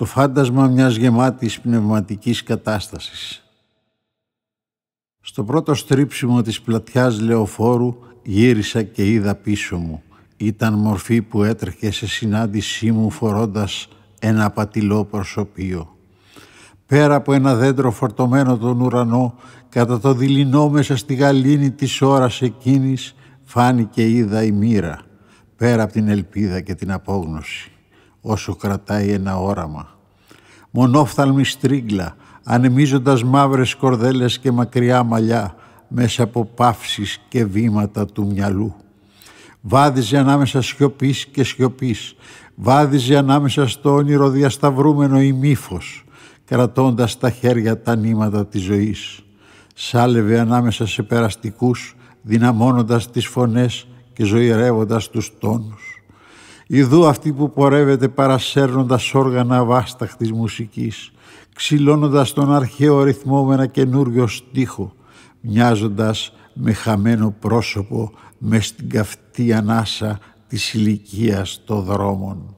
το φάντασμα μιας γεμάτης πνευματικής κατάστασης. Στο πρώτο στρίψιμο της πλατιάς λεωφόρου γύρισα και είδα πίσω μου. Ήταν μορφή που έτρεχε σε συνάντησή μου φορώντας ένα πατηλό προσωπείο. Πέρα από ένα δέντρο φορτωμένο τον ουρανό, κατά το δειλινό μέσα στη γαλήνη της ώρας εκείνης, φάνηκε είδα η μοίρα, πέρα από την ελπίδα και την απόγνωση όσο κρατάει ένα όραμα. Μονόφθαλμη στρίγκλα, ανεμίζοντας μαύρες κορδέλες και μακριά μαλλιά μέσα από παύσεις και βήματα του μυαλού. Βάδιζε ανάμεσα σιωπής και σιωπής, βάδιζε ανάμεσα στο όνειρο διασταυρούμενο ημίφος, κρατώντας τα χέρια τα νήματα της ζωής. Σάλευε ανάμεσα σε περαστικούς, δυναμώνοντας τις φωνές και ζωηρεύοντας τους τόνους. Ιδού αυτή που πορεύεται παρασέρνοντας όργανα βάσταχτης μουσικής, ξυλώνοντας τον αρχαίο ρυθμό με ένα καινούριο στίχο, μοιάζοντας με χαμένο πρόσωπο μες στην καυτή ανάσα της ηλικίας των δρόμων.